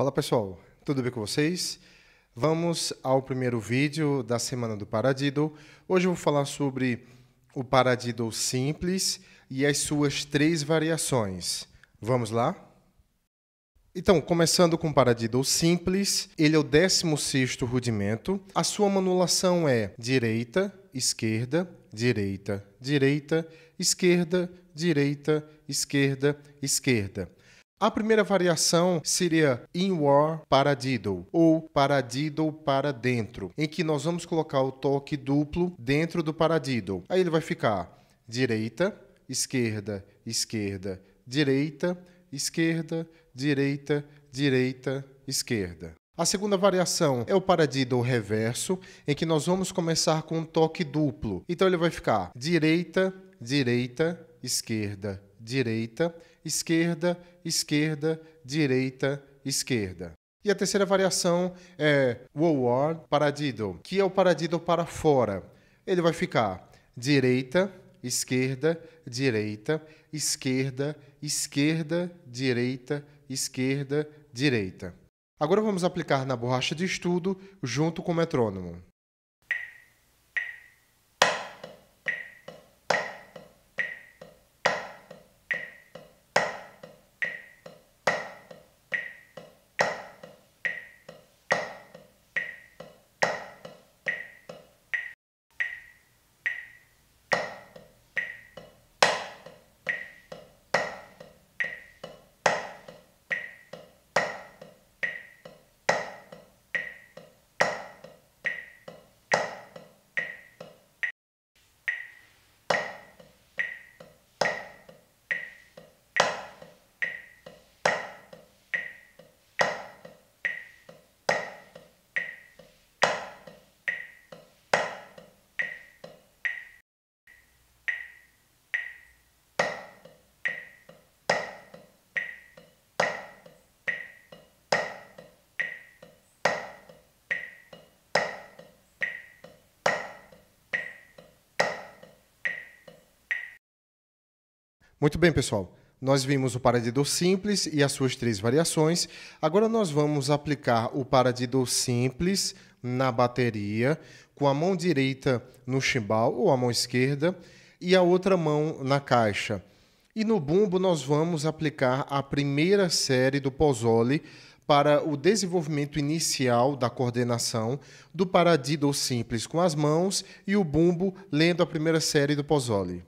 Fala pessoal, tudo bem com vocês? Vamos ao primeiro vídeo da semana do Paradiddle. Hoje eu vou falar sobre o Paradiddle simples e as suas três variações. Vamos lá? Então, começando com o Paradiddle simples, ele é o 16 rudimento. A sua manulação é direita, esquerda, direita, direita, esquerda, direita, esquerda, esquerda. A primeira variação seria in-war para diddle ou para diddle para dentro, em que nós vamos colocar o toque duplo dentro do para diddle. Aí ele vai ficar direita, esquerda, esquerda, direita, esquerda, direita, direita, esquerda. A segunda variação é o paradiddle reverso, em que nós vamos começar com um toque duplo. Então ele vai ficar direita, direita, esquerda, direita, esquerda, esquerda, direita, esquerda. E a terceira variação é Woward Paradiddle, que é o paradiddle para fora. Ele vai ficar direita, esquerda, direita, esquerda, esquerda, direita, esquerda, direita. Agora vamos aplicar na borracha de estudo junto com o metrônomo. Muito bem, pessoal. Nós vimos o paradidor simples e as suas três variações. Agora nós vamos aplicar o paradidor simples na bateria, com a mão direita no chimbal ou a mão esquerda e a outra mão na caixa. E no bumbo nós vamos aplicar a primeira série do pozole para o desenvolvimento inicial da coordenação do paradidor simples com as mãos e o bumbo lendo a primeira série do pozole.